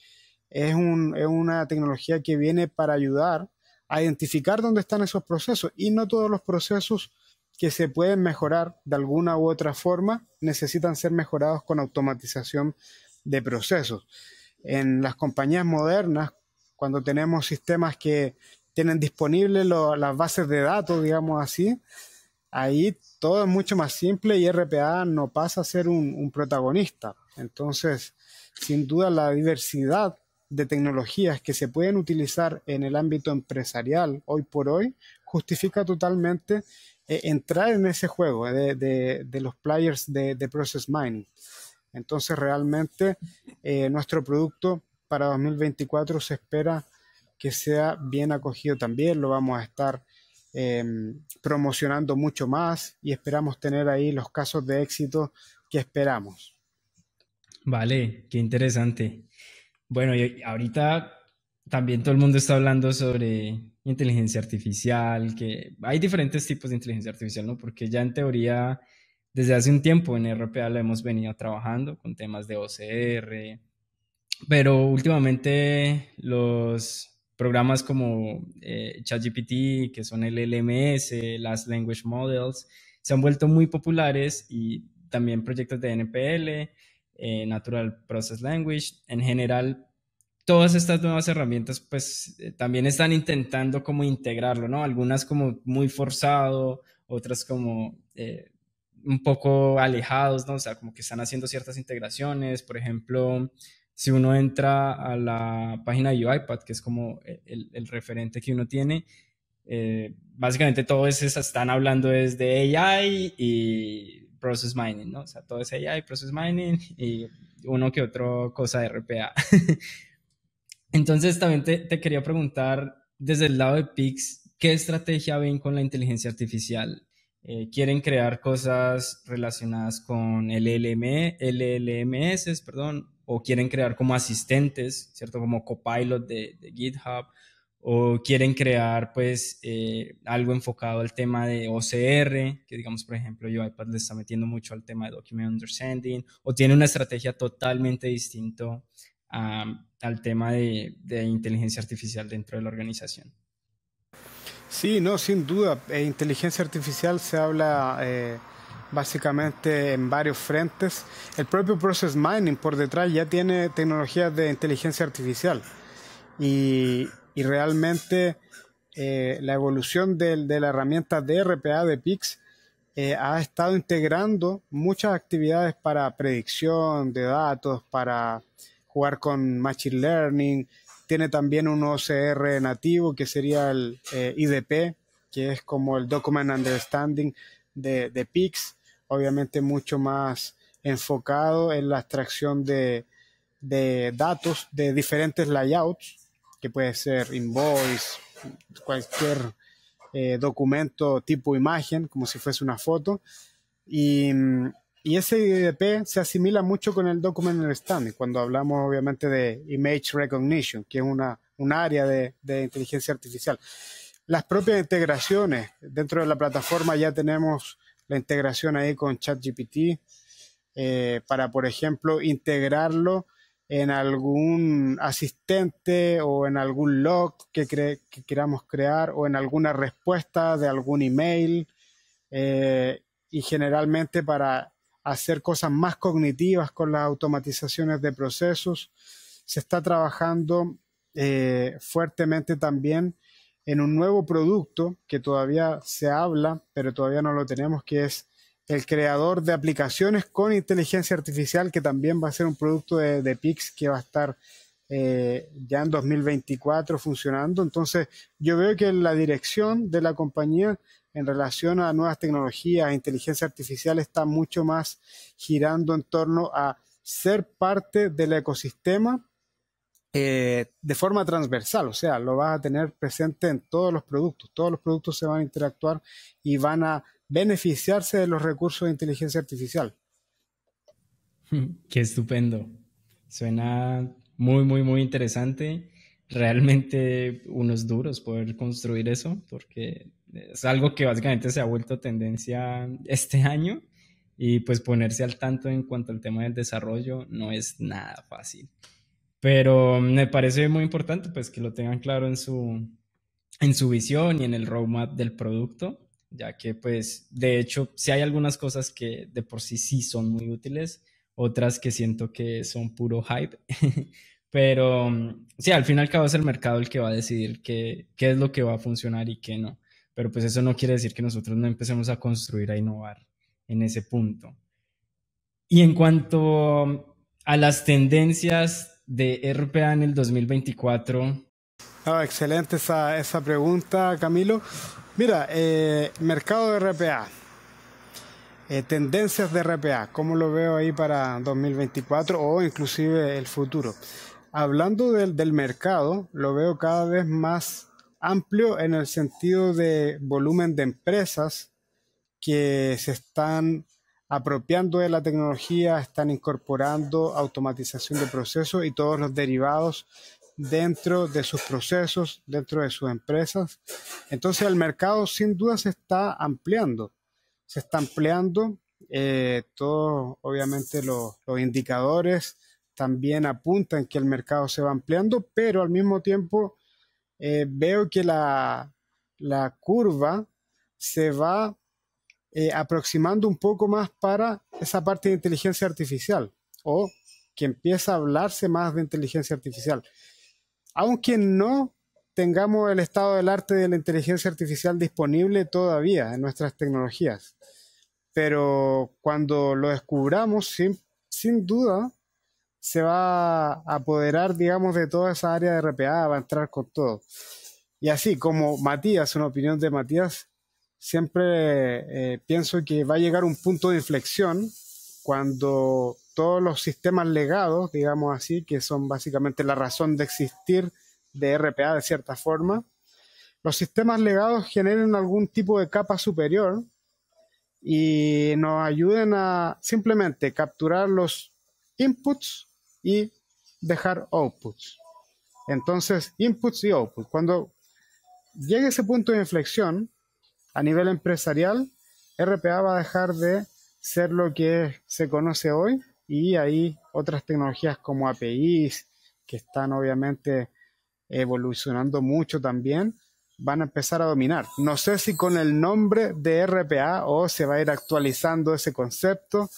es, un, es una tecnología que viene para ayudar a identificar dónde están esos procesos y no todos los procesos que se pueden mejorar de alguna u otra forma necesitan ser mejorados con automatización de procesos. En las compañías modernas, cuando tenemos sistemas que tienen disponibles las bases de datos, digamos así, ahí todo es mucho más simple y RPA no pasa a ser un, un protagonista. Entonces, sin duda, la diversidad de tecnologías que se pueden utilizar en el ámbito empresarial hoy por hoy justifica totalmente eh, entrar en ese juego de, los players de, Process Mining. Entonces realmente eh, nuestro producto para 2024 se espera que sea bien acogido también, lo vamos a estar em, promocionando mucho más y esperamos tener ahí los casos de éxito que esperamos. Vale, qué interesante. Bueno, y ahorita también todo el mundo está hablando sobre inteligencia artificial, que hay diferentes tipos de inteligencia artificial, ¿no? Porque ya en teoría, desde hace un tiempo en RPA lo hemos venido trabajando con temas de OCR, pero últimamente los programas como eh, ChatGPT, que son el LMS, las Language Models, se han vuelto muy populares y también proyectos de NPL eh, Natural Process Language. En general, todas estas nuevas herramientas pues eh, también están intentando como integrarlo, ¿no? Algunas como muy forzado, otras como eh, un poco alejados, ¿no? O sea, como que están haciendo ciertas integraciones, por ejemplo, si uno entra a la página de UiPath, que es como el, referente que uno tiene, básicamente básicamente todos están hablando desde AI y process mining, ¿no? O sea, todo es AI, process mining y uno que otro cosa de RPA. Entonces, también te, quería preguntar, desde el lado de Pix, ¿qué estrategia ven con la inteligencia artificial? Eh, ¿Quieren crear cosas relacionadas con LLM, LLMS, perdón? ¿O quieren crear como asistentes, ¿cierto? Como copilot de, de GitHub o quieren crear pues eh, algo enfocado al tema de OCR, que digamos por ejemplo yo iPad le está metiendo mucho al tema de Document Understanding, o tiene una estrategia totalmente distinta al tema de, inteligencia artificial dentro de la organización. Sí, no, sin duda. Eh, inteligencia artificial se habla... Eh, básicamente en varios frentes. El propio Process Mining por detrás ya tiene tecnologías de inteligencia artificial y, y realmente eh, la evolución de, la herramienta de RPA de PIX eh, ha estado integrando muchas actividades para predicción de datos, para jugar con Machine Learning. Tiene también un OCR nativo que sería el eh, IDP, que es como el Document Understanding de, PIX, obviamente mucho más enfocado en la extracción de datos de diferentes layouts que puede ser invoice, cualquier eh, documento tipo imagen, como si fuese una foto. Y, y, ese IDP se asimila mucho con el Document Understanding, cuando hablamos obviamente de Image Recognition, que es una, un área de, inteligencia artificial. Las propias integraciones, dentro de la plataforma ya tenemos la integración ahí con ChatGPT eh, para, por ejemplo, integrarlo en algún asistente o en algún log que, que queramos crear o en alguna respuesta de algún email. Eh, y generalmente para hacer cosas más cognitivas con las automatizaciones de procesos, se está trabajando eh, fuertemente también en un nuevo producto que todavía se habla, pero todavía no lo tenemos, que es el creador de aplicaciones con inteligencia artificial, que también va a ser un producto de, Pix que va a estar eh, ya en 2024 funcionando. Entonces, yo veo que la dirección de la compañía en relación a nuevas tecnologías, inteligencia artificial, está mucho más girando en torno a ser parte del ecosistema eh, de forma transversal, o sea, lo vas a tener presente en todos los productos, todos los productos se van a interactuar y van a beneficiarse de los recursos de inteligencia artificial. Qué estupendo. Suena muy, muy, muy interesante. Realmente unos duros poder construir eso, porque es algo que básicamente se ha vuelto tendencia este año y pues ponerse al tanto en cuanto al tema del desarrollo no es nada fácil. Pero me parece muy importante pues que lo tengan claro en su, en su visión y en el roadmap del producto ya que pues de hecho sí hay algunas cosas que de por sí sí son muy útiles, otras que siento que son puro hype, pero mm, sí, al fin y al cabo es el mercado el que va a decidir qué, qué es lo que va a funcionar y qué no, pero pues eso no quiere decir que nosotros no empecemos a construir, a innovar en ese punto. Y en cuanto mm, a las tendencias de RPA en el 2024. Ah, excelente esa, esa pregunta, Camilo. Mira, eh, mercado de RPA. Eh, tendencias de RPA, ¿cómo lo veo ahí para 2024 o inclusive el futuro? Hablando del, del mercado, lo veo cada vez más amplio en el sentido de volumen de empresas que se están apropiando de la tecnología, están incorporando automatización de procesos y todos los derivados dentro de sus procesos, dentro de sus empresas. Entonces el mercado sin duda se está ampliando, se está ampliando. Eh, todos obviamente los, indicadores también apuntan que el mercado se va ampliando, pero al mismo tiempo eh, veo que la, curva se va eh, aproximando un poco más para esa parte de inteligencia artificial o que empieza a hablarse más de inteligencia artificial aunque no tengamos el estado del arte de la inteligencia artificial disponible todavía en nuestras tecnologías. Pero cuando lo descubramos, sin, duda, se va a apoderar, digamos, de toda esa área de RPA, va a entrar con todo. Y así como Matías, una opinión de Matías, siempre eh, pienso que va a llegar un punto de inflexión cuando todos los sistemas legados, digamos así, que son básicamente la razón de existir de RPA de cierta forma, los sistemas legados generen algún tipo de capa superior y nos ayuden a simplemente capturar los inputs y dejar outputs. Entonces, inputs y outputs. Cuando llegue ese punto de inflexión a nivel empresarial, RPA va a dejar de ser lo que se conoce hoy y ahí otras tecnologías como APIs que están obviamente evolucionando mucho también, van a empezar a dominar. No sé si con el nombre de RPA o se va a ir actualizando ese concepto,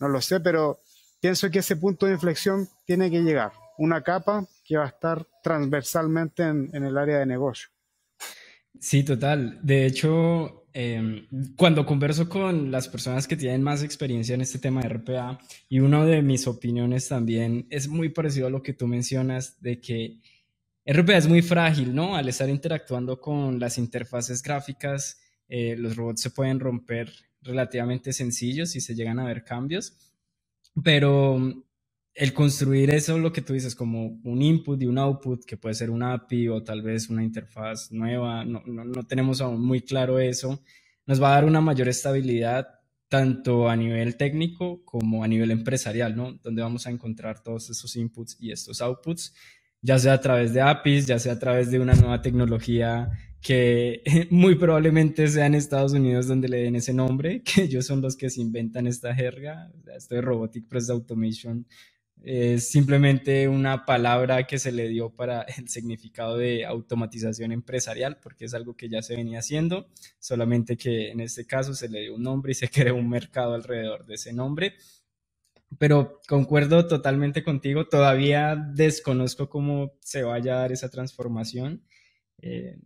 no lo sé, pero pienso que ese punto de inflexión tiene que llegar. Una capa que va a estar transversalmente en el área de negocio. Sí, total. De hecho, eh, cuando converso con las personas que tienen más experiencia en este tema de RPA, y una de mis opiniones también es muy parecido a lo que tú mencionas, de que RPA es muy frágil, ¿no? Al estar interactuando con las interfaces gráficas, eh, los robots se pueden romper relativamente sencillos y se llegan a ver cambios, pero el construir eso, lo que tú dices, como un input y un output, que puede ser una API o tal vez una interfaz nueva, no, tenemos aún muy claro eso, nos va a dar una mayor estabilidad tanto a nivel técnico como a nivel empresarial, ¿no? Donde vamos a encontrar todos esos inputs y estos outputs, ya sea a través de APIs, ya sea a través de una nueva tecnología que muy probablemente sea en Estados Unidos donde le den ese nombre, que ellos son los que se inventan esta jerga, esto de Robotic Press Automation, es simplemente una palabra que se le dio para el significado de automatización empresarial, porque es algo que ya se venía haciendo, solamente que en este caso se le dio un nombre y se creó un mercado alrededor de ese nombre. Pero concuerdo totalmente contigo, todavía desconozco cómo se vaya a dar esa transformación. Eh,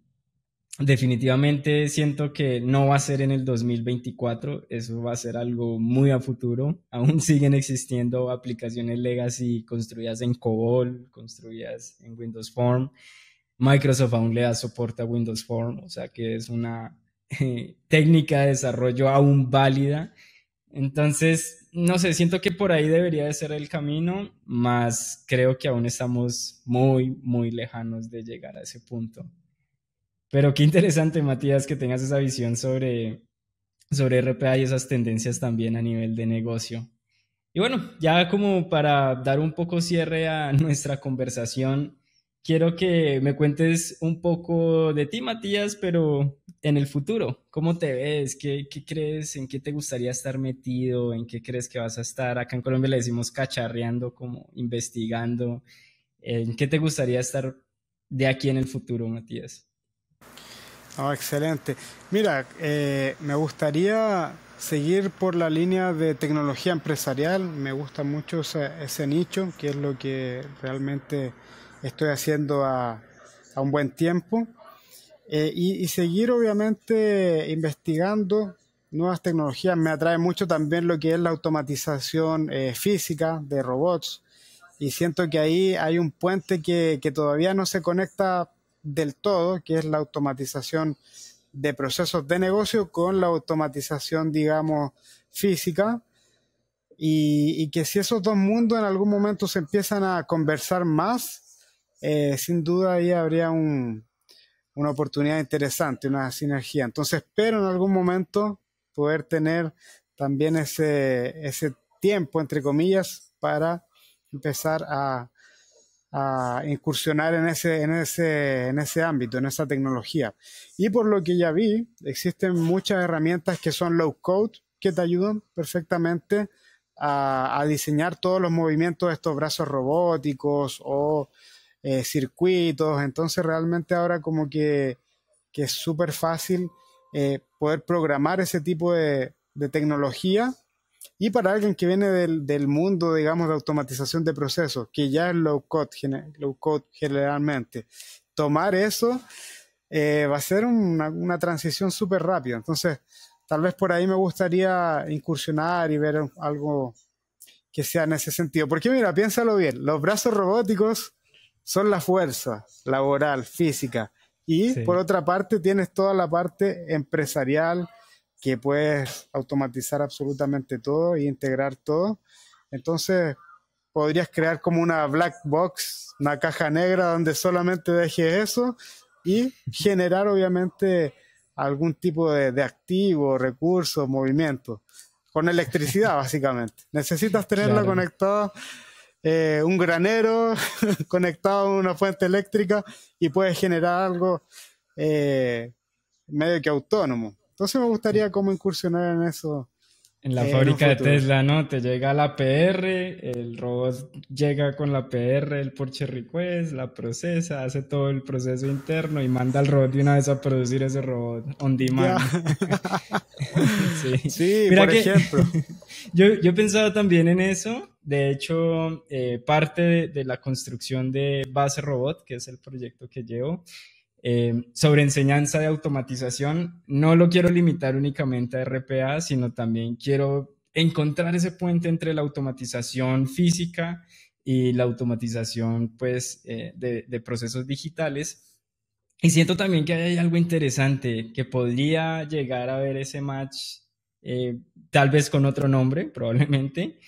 definitivamente siento que no va a ser en el 2024, eso va a ser algo muy a futuro. Aún siguen existiendo aplicaciones legacy construidas en COBOL, construidas en Windows Form. Microsoft aún le da soporte a Windows Form, o sea que es una eh, técnica de desarrollo aún válida. Entonces, no sé, siento que por ahí debería de ser el camino, más creo que aún estamos muy, muy lejanos de llegar a ese punto. Pero qué interesante, Matías, que tengas esa visión sobre, sobre RPA y esas tendencias también a nivel de negocio. Y bueno, ya como para dar un poco cierre a nuestra conversación, quiero que me cuentes un poco de ti, Matías, pero en el futuro, ¿cómo te ves? ¿Qué, qué crees? ¿En qué te gustaría estar metido? ¿En qué crees que vas a estar? Acá en Colombia le decimos cacharreando, como investigando. ¿En qué te gustaría estar de aquí en el futuro, Matías? Ah, excelente. Mira, eh, me gustaría seguir por la línea de tecnología empresarial. Me gusta mucho ese, nicho, que es lo que realmente estoy haciendo a, un buen tiempo. Eh, y, seguir obviamente investigando nuevas tecnologías. Me atrae mucho también lo que es la automatización eh, física de robots. Y siento que ahí hay un puente que, que todavía no se conecta del todo, que es la automatización de procesos de negocio con la automatización, digamos, física. Y, que si esos dos mundos en algún momento se empiezan a conversar más, eh, sin duda ahí habría una oportunidad interesante, una sinergia. Entonces espero en algún momento poder tener también ese, ese tiempo, entre comillas, para empezar a, a incursionar en ese, en, ese, en ese ámbito, en esa tecnología. Y por lo que ya vi, existen muchas herramientas que son low code, que te ayudan perfectamente a, diseñar todos los movimientos de estos brazos robóticos o eh, circuitos. Entonces realmente ahora como que, que es súper fácil eh, poder programar ese tipo de tecnología y para alguien que viene del, mundo, digamos, de automatización de procesos, que ya es low code, generalmente, tomar eso eh, va a ser una, transición súper rápida. Entonces, tal vez por ahí me gustaría incursionar y ver algo que sea en ese sentido. Porque mira, piénsalo bien, los brazos robóticos son la fuerza laboral, física. Y por otra parte, tienes toda la parte empresarial, que puedes automatizar absolutamente todo e integrar todo. Entonces, podrías crear como una black box, una caja negra donde solamente dejes eso y generar obviamente algún tipo de, activo, recurso, movimiento, con electricidad básicamente. Necesitas tenerlo conectada conectado eh, un granero conectado a una fuente eléctrica y puedes generar algo eh, medio que autónomo. Entonces me gustaría cómo incursionar en eso. En la fábrica de Tesla, ¿no? Te llega la PR, el robot llega con la PR, el Porsche Request, la procesa, hace todo el proceso interno y manda al robot de una vez a producir ese robot on demand. sí. por ejemplo. Yo, he pensado también en eso. De hecho, eh, parte de, de la construcción de Base Robot, que es el proyecto que llevo, eh, sobre enseñanza de automatización, no lo quiero limitar únicamente a RPA, sino también quiero encontrar ese puente entre la automatización física y la automatización pues, eh, de, procesos digitales. Y siento también que hay algo interesante, que podría llegar a ver ese match eh, tal vez con otro nombre, probablemente,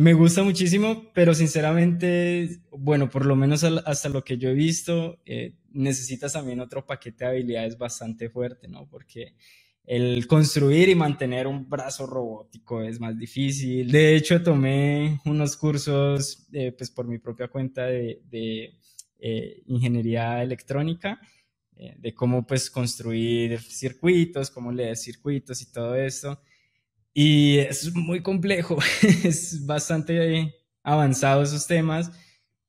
me gusta muchísimo, pero sinceramente, bueno, por lo menos hasta lo que yo he visto, eh, necesitas también otro paquete de habilidades bastante fuerte, ¿no? Porque el construir y mantener un brazo robótico es más difícil. De hecho, tomé unos cursos, eh, pues por mi propia cuenta de, eh, ingeniería electrónica, de cómo pues construir circuitos, cómo leer circuitos y todo eso. Y es muy complejo, es bastante avanzado esos temas,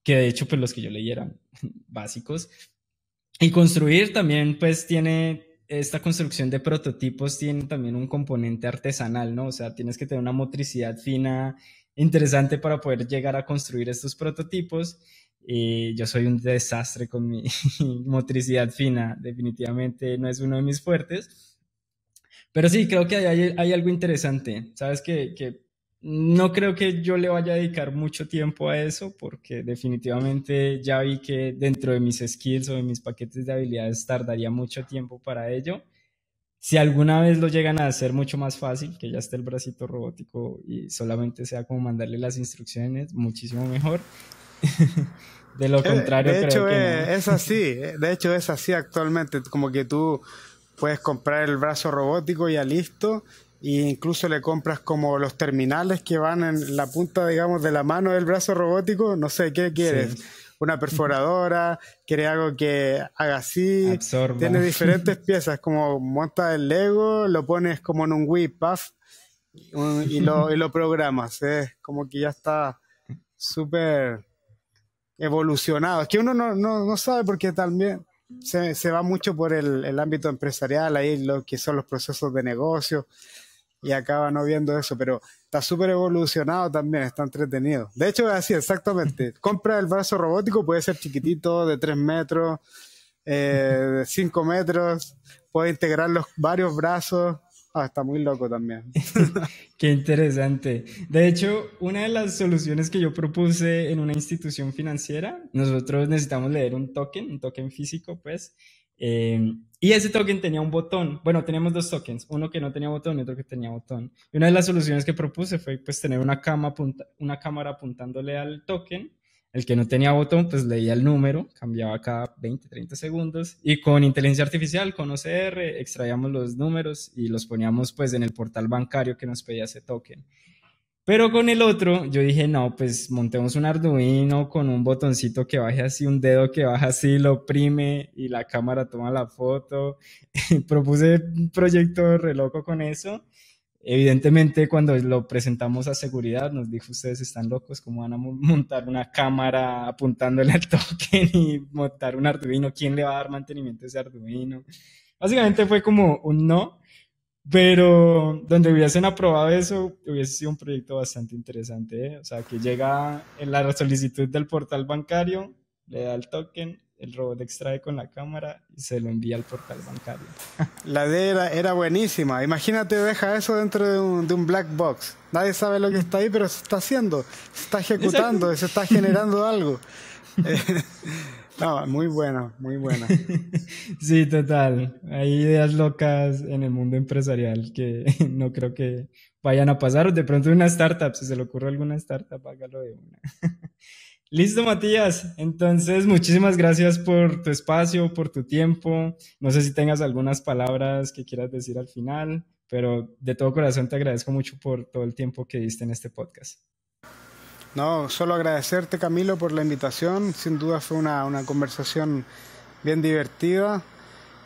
que de hecho pues los que yo leí eran básicos. Y construir también pues tiene esta construcción de prototipos tiene también un componente artesanal, ¿no? O sea, tienes que tener una motricidad fina interesante para poder llegar a construir estos prototipos. Y yo soy un desastre con mi motricidad fina, definitivamente no es uno de mis fuertes pero sí, creo que hay, algo interesante. Sabes que, no creo que yo le vaya a dedicar mucho tiempo a eso porque definitivamente ya vi que dentro de mis skills o de mis paquetes de habilidades tardaría mucho tiempo para ello. Si alguna vez lo llegan a hacer mucho más fácil, que ya esté el bracito robótico y solamente sea como mandarle las instrucciones, muchísimo mejor. De lo eh, contrario, creo que eh, es así. Eh, de hecho, es así actualmente. Como que tú puedes comprar el brazo robótico ya listo e incluso le compras como los terminales que van en la punta, digamos, de la mano del brazo robótico, no sé, ¿qué quieres? Una perforadora, quieres algo que haga así, tiene diferentes piezas, como monta el Lego, lo pones como en un Wii Puff y lo, programas, es como que ya está súper evolucionado. Es que uno no, no, no sabe porque también se, va mucho por el, ámbito empresarial, ahí lo que son los procesos de negocio, y acaba no viendo eso, pero está súper evolucionado también, está entretenido. De hecho, así, exactamente. Compra el brazo robótico, puede ser chiquitito, de tres metros, eh, de 5 metros, puede integrar los varios brazos, Ah, está muy loco también. Qué interesante. De hecho, una de las soluciones que yo propuse en una institución financiera, nosotros necesitamos leer un token, un token físico, pues. Em, y ese token tenía un botón. Bueno, teníamos dos tokens, uno que no tenía botón y otro que tenía botón. Y una de las soluciones que propuse fue pues tener una cámara apuntándole al token el que no tenía botón, pues leía el número, cambiaba cada 20, 30 segundos. Y con inteligencia artificial, con OCR, extraíamos los números y los poníamos pues en el portal bancario que nos pedía ese token. Pero con el otro, yo dije, no, pues montemos un Arduino con un botoncito que baje así, un dedo que baja así, lo oprime y la cámara toma la foto. Propuse un proyecto re loco con eso Evidentemente, cuando lo presentamos a seguridad, nos dijo, ustedes están locos, ¿cómo van a montar una cámara apuntándole al token y montar un Arduino? ¿Quién le va a dar mantenimiento a ese Arduino? Básicamente fue como un no, pero donde hubiesen aprobado eso, hubiese sido un proyecto bastante interesante. ¿eh? O sea, que llega en la solicitud del portal bancario, le da el token, el robot extrae con la cámara y se lo envía al portal bancario. La idea era, buenísima. Imagínate, deja eso dentro de un, black box. Nadie sabe lo que está ahí, pero se está haciendo, se está ejecutando, se está generando algo. no, muy buena, muy buena. Sí, total. Hay ideas locas en el mundo empresarial que no creo que vayan a pasar. de pronto una startup, si se le ocurre alguna startup, hágalo de una. Listo, Matías. Entonces, muchísimas gracias por tu espacio, por tu tiempo. No sé si tengas algunas palabras que quieras decir al final, pero de todo corazón te agradezco mucho por todo el tiempo que diste en este podcast. No, solo agradecerte, Camilo, por la invitación. Sin duda fue una, conversación bien divertida.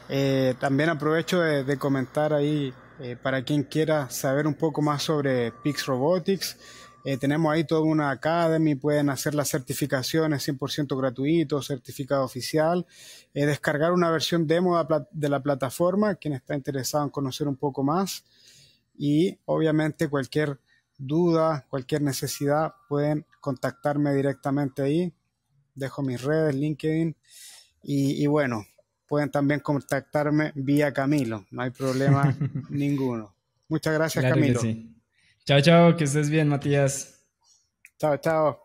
Eh, también aprovecho de, comentar ahí eh, para quien quiera saber un poco más sobre Pix Robotics eh, tenemos ahí toda una academy, pueden hacer las certificaciones 100% gratuito, certificado oficial, eh, descargar una versión demo de la plataforma, quien está interesado en conocer un poco más. Y obviamente cualquier duda, cualquier necesidad, pueden contactarme directamente ahí. Dejo mis redes, LinkedIn. Y, bueno, pueden también contactarme vía Camilo, no hay problema ninguno. Muchas gracias Camilo. Chao, chao, que estés bien, Matías. Chao, chao.